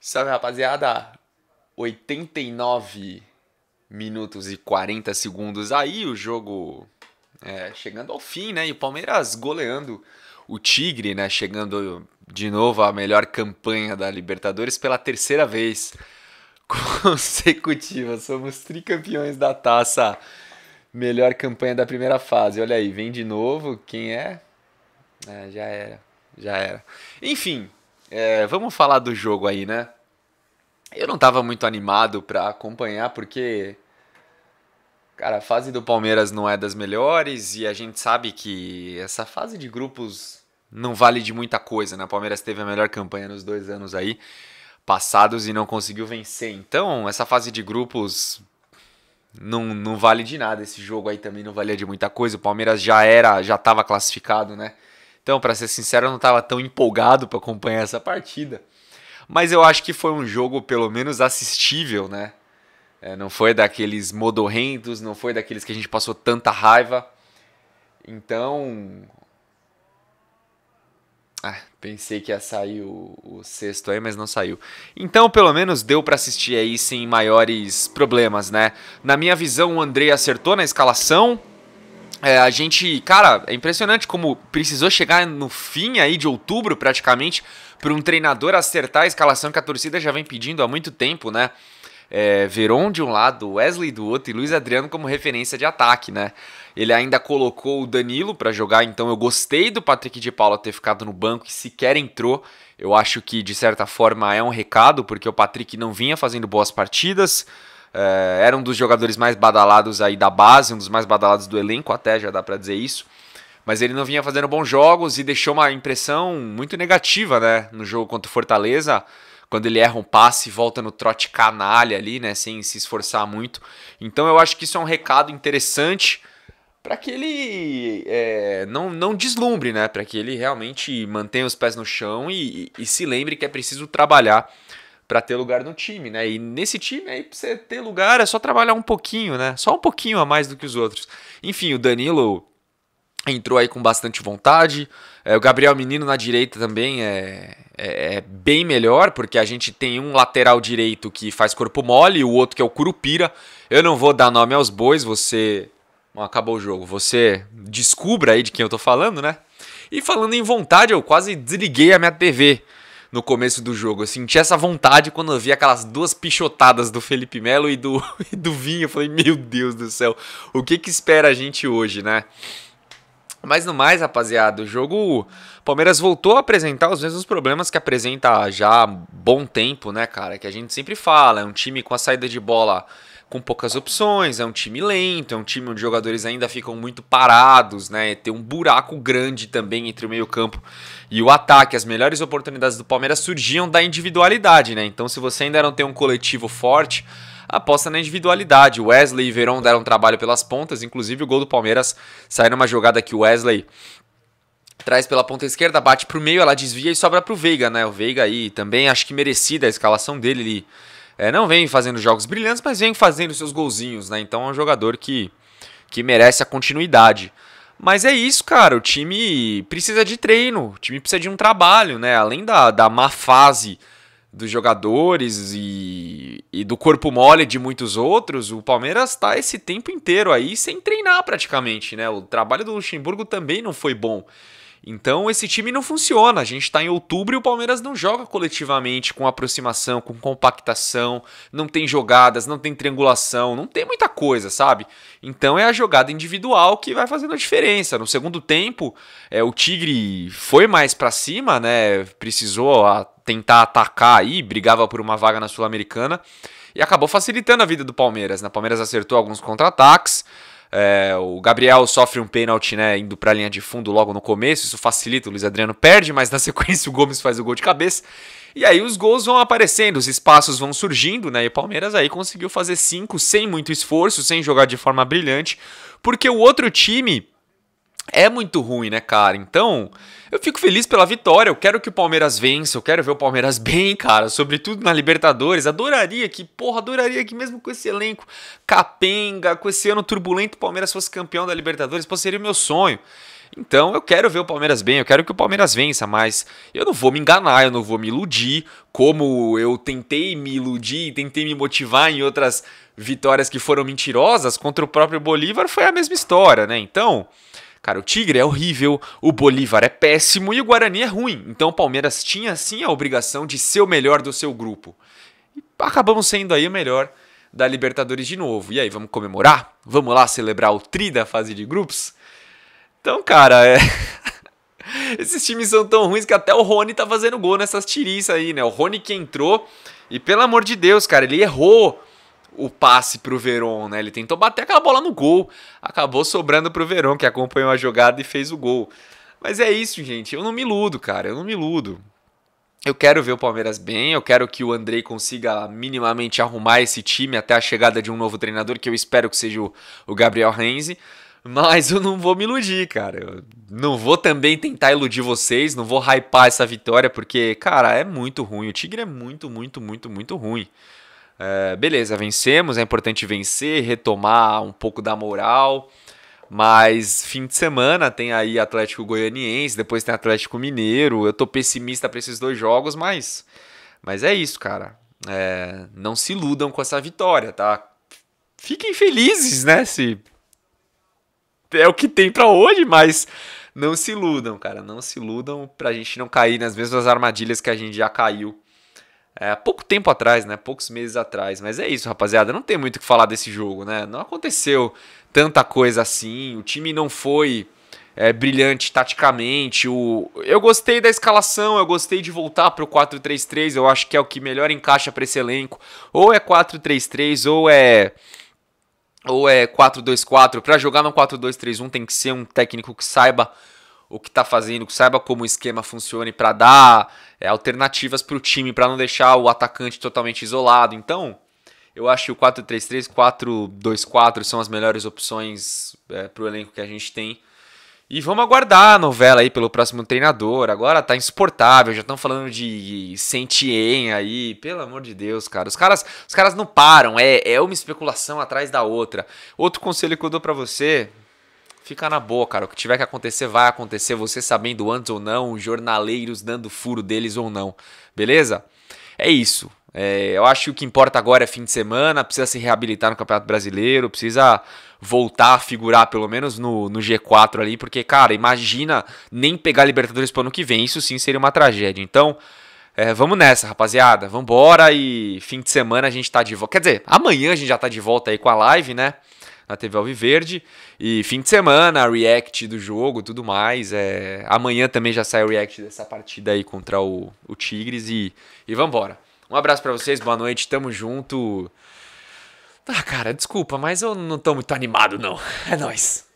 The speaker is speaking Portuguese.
Salve rapaziada! 89 minutos e 40 segundos aí, o jogo é, chegando ao fim, né? E o Palmeiras goleando o Tigre, né? Chegando de novo à melhor campanha da Libertadores pela terceira vez consecutiva. Somos tricampeões da taça. Melhor campanha da primeira fase. Olha aí, vem de novo. Quem é? é já era. Já era. Enfim, é, vamos falar do jogo aí, né? Eu não estava muito animado para acompanhar, porque. Cara, a fase do Palmeiras não é das melhores e a gente sabe que essa fase de grupos não vale de muita coisa, né? O Palmeiras teve a melhor campanha nos dois anos aí passados e não conseguiu vencer. Então, essa fase de grupos não, não vale de nada. Esse jogo aí também não valia de muita coisa. O Palmeiras já era, já estava classificado, né? Então, para ser sincero, eu não estava tão empolgado para acompanhar essa partida. Mas eu acho que foi um jogo, pelo menos, assistível, né? É, não foi daqueles modorrentos, não foi daqueles que a gente passou tanta raiva. Então. Ah, pensei que ia sair o, o sexto aí, mas não saiu. Então, pelo menos deu para assistir aí sem maiores problemas, né? Na minha visão, o André acertou na escalação. É, a gente, cara, é impressionante como precisou chegar no fim aí de outubro praticamente para um treinador acertar a escalação que a torcida já vem pedindo há muito tempo, né? É, Veron de um lado, Wesley do outro e Luiz Adriano como referência de ataque, né? Ele ainda colocou o Danilo para jogar, então eu gostei do Patrick de Paula ter ficado no banco e sequer entrou. Eu acho que de certa forma é um recado, porque o Patrick não vinha fazendo boas partidas é, era um dos jogadores mais badalados aí da base, um dos mais badalados do elenco, até já dá para dizer isso. Mas ele não vinha fazendo bons jogos e deixou uma impressão muito negativa, né? No jogo contra o Fortaleza, quando ele erra um passe, e volta no trote canalha ali, né? Sem se esforçar muito. Então eu acho que isso é um recado interessante para que ele é, não, não deslumbre, né? Para que ele realmente mantenha os pés no chão e, e, e se lembre que é preciso trabalhar para ter lugar no time, né? E nesse time aí, pra você ter lugar, é só trabalhar um pouquinho, né? Só um pouquinho a mais do que os outros. Enfim, o Danilo entrou aí com bastante vontade. É, o Gabriel Menino na direita também é, é, é, bem melhor, porque a gente tem um lateral direito que faz corpo mole e o outro que é o Curupira. Eu não vou dar nome aos bois, você. Bom, acabou o jogo. Você descubra aí de quem eu tô falando, né? E falando em vontade, eu quase desliguei a minha TV no começo do jogo. Eu assim. senti essa vontade quando eu vi aquelas duas pichotadas do Felipe Melo e do, e do Vinho. Eu falei, meu Deus do céu, o que que espera a gente hoje, né? Mas no mais, rapaziada, o jogo. Palmeiras voltou a apresentar os mesmos problemas que apresenta já há bom tempo, né, cara? Que a gente sempre fala. É um time com a saída de bola com poucas opções, é um time lento, é um time onde os jogadores ainda ficam muito parados, né? Tem um buraco grande também entre o meio-campo e o ataque. As melhores oportunidades do Palmeiras surgiam da individualidade, né? Então, se você ainda não tem um coletivo forte aposta na individualidade. Wesley e Verón deram trabalho pelas pontas, inclusive o gol do Palmeiras sai numa jogada que o Wesley traz pela ponta esquerda, bate para o meio, ela desvia e sobra para o Veiga, né? O Veiga aí também acho que merecida a escalação dele, ele é, não vem fazendo jogos brilhantes, mas vem fazendo seus golzinhos, né? Então é um jogador que, que merece a continuidade. Mas é isso, cara. O time precisa de treino, o time precisa de um trabalho, né? Além da, da má fase dos jogadores e, e, do corpo mole de muitos outros, o Palmeiras está esse tempo inteiro aí sem treinar praticamente, né? O trabalho do Luxemburgo também não foi bom. Então esse time não funciona. A gente está em outubro e o Palmeiras não joga coletivamente, com aproximação, com compactação, não tem jogadas, não tem triangulação, não tem muita coisa, sabe? Então é a jogada individual que vai fazendo a diferença. No segundo tempo, é, o Tigre foi mais para cima, né? Precisou a, ah, tentar atacar aí, brigava por uma vaga na Sul-Americana e acabou facilitando a vida do Palmeiras. Né? O Palmeiras acertou alguns contra-ataques. É, o Gabriel sofre um pênalti, né, indo para a linha de fundo logo no começo, isso facilita, o Luiz Adriano perde, mas na sequência o Gomes faz o gol de cabeça. E aí os gols vão aparecendo, os espaços vão surgindo, né? E o Palmeiras aí conseguiu fazer cinco sem muito esforço, sem jogar de forma brilhante, porque o outro time é muito ruim, né, cara? Então, eu fico feliz pela vitória. Eu quero que o Palmeiras vença, eu quero ver o Palmeiras bem, cara, sobretudo na Libertadores. Adoraria que, porra, adoraria que mesmo com esse elenco capenga, com esse ano turbulento, o Palmeiras fosse campeão da Libertadores. Pô, seria o meu sonho. Então, eu quero ver o Palmeiras bem, eu quero que o Palmeiras vença, mas eu não vou me enganar, eu não vou me iludir, como eu tentei me iludir, tentei me motivar em outras vitórias que foram mentirosas contra o próprio Bolívar, foi a mesma história, né? Então, Cara, o Tigre é horrível, o Bolívar é péssimo e o Guarani é ruim. Então o Palmeiras tinha sim a obrigação de ser o melhor do seu grupo. E acabamos sendo aí o melhor da Libertadores de novo. E aí, vamos comemorar? Vamos lá celebrar o tri da fase de grupos? Então, cara, é... Esses times são tão ruins que até o Rony tá fazendo gol nessas tiriças aí, né? O Rony que entrou e, pelo amor de Deus, cara, ele errou o passe pro Veron, né? Ele tentou bater aquela bola no gol, acabou sobrando pro Veron, que acompanhou a jogada e fez o gol. Mas é isso, gente. Eu não me iludo, cara. Eu não me iludo. Eu quero ver o Palmeiras bem, eu quero que o Andrei consiga minimamente arrumar esse time até a chegada de um novo treinador, que eu espero que seja o Gabriel Renzi. Mas eu não vou me iludir, cara. Eu não vou também tentar iludir vocês, não vou hypar essa vitória, porque, cara, é muito ruim. O Tigre é muito, muito, muito, muito ruim é, beleza, vencemos, é importante vencer, retomar um pouco da moral. Mas fim de semana tem aí Atlético Goianiense, depois tem Atlético Mineiro. Eu tô pessimista para esses dois jogos, mas mas é isso, cara. É, não se iludam com essa vitória, tá? Fiquem felizes, né? Se é o que tem para hoje, mas não se iludam, cara. Não se iludam pra gente não cair nas mesmas armadilhas que a gente já caiu é, há pouco tempo atrás, né? Poucos meses atrás. Mas é isso, rapaziada. Não tem muito o que falar desse jogo, né? Não aconteceu tanta coisa assim. O time não foi é, brilhante taticamente. O... Eu gostei da escalação, eu gostei de voltar pro 4-3-3. Eu acho que é o que melhor encaixa para esse elenco. Ou é 4-3-3, ou é ou é 4-2-4. Para jogar no 4-2-3-1 tem que ser um técnico que saiba o que está fazendo, que saiba como o esquema funcione para dar é, alternativas para o time, para não deixar o atacante totalmente isolado. Então, eu acho que o 4-3-3, 4-2-4 são as melhores opções é, para o elenco que a gente tem. E vamos aguardar a novela aí pelo próximo treinador. Agora tá insuportável, já estão falando de Sentien aí. Pelo amor de Deus, cara. Os caras, os caras não param, é, é uma especulação atrás da outra. Outro conselho que eu dou para você, fica na boa, cara. O que tiver que acontecer, vai acontecer, você sabendo antes ou não, os jornaleiros dando furo deles ou não, beleza? É isso. É, eu acho que o que importa agora é fim de semana, precisa se reabilitar no Campeonato Brasileiro, precisa voltar a figurar pelo menos no, no G4 ali, porque, cara, imagina nem pegar Libertadores para ano que vem, isso sim seria uma tragédia. Então, é, vamos nessa, rapaziada, vambora e fim de semana a gente tá de volta. Quer dizer, amanhã a gente já tá de volta aí com a live, né? na TV Alviverde. E fim de semana, react do jogo, tudo mais. É... Amanhã também já sai o react dessa partida aí contra o, o Tigres. E, e vambora. Um abraço para vocês, boa noite, tamo junto. Ah, cara, desculpa, mas eu não tô muito animado, não. É nóis.